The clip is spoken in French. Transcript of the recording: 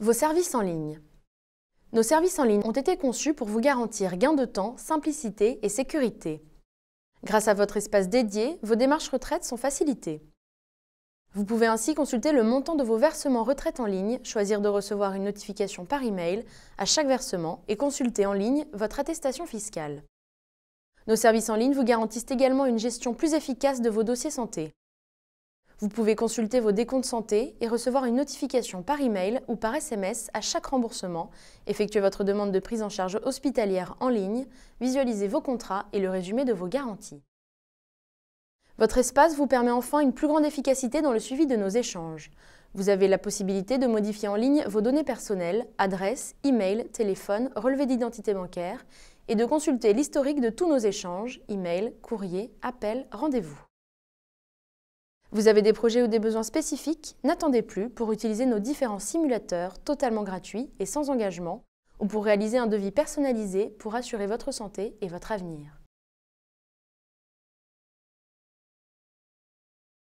Vos services en ligne. Nos services en ligne ont été conçus pour vous garantir gain de temps, simplicité et sécurité. Grâce à votre espace dédié, vos démarches retraite sont facilitées. Vous pouvez ainsi consulter le montant de vos versements retraite en ligne, choisir de recevoir une notification par email à chaque versement et consulter en ligne votre attestation fiscale. Nos services en ligne vous garantissent également une gestion plus efficace de vos dossiers santé. Vous pouvez consulter vos décomptes santé et recevoir une notification par email ou par SMS à chaque remboursement, effectuer votre demande de prise en charge hospitalière en ligne, visualiser vos contrats et le résumé de vos garanties. Votre espace vous permet enfin une plus grande efficacité dans le suivi de nos échanges. Vous avez la possibilité de modifier en ligne vos données personnelles, adresse, email, téléphone, relevé d'identité bancaire et de consulter l'historique de tous nos échanges, email, courrier, appel, rendez-vous. Vous avez des projets ou des besoins spécifiques N'attendez plus pour utiliser nos différents simulateurs totalement gratuits et sans engagement ou pour réaliser un devis personnalisé pour assurer votre santé et votre avenir.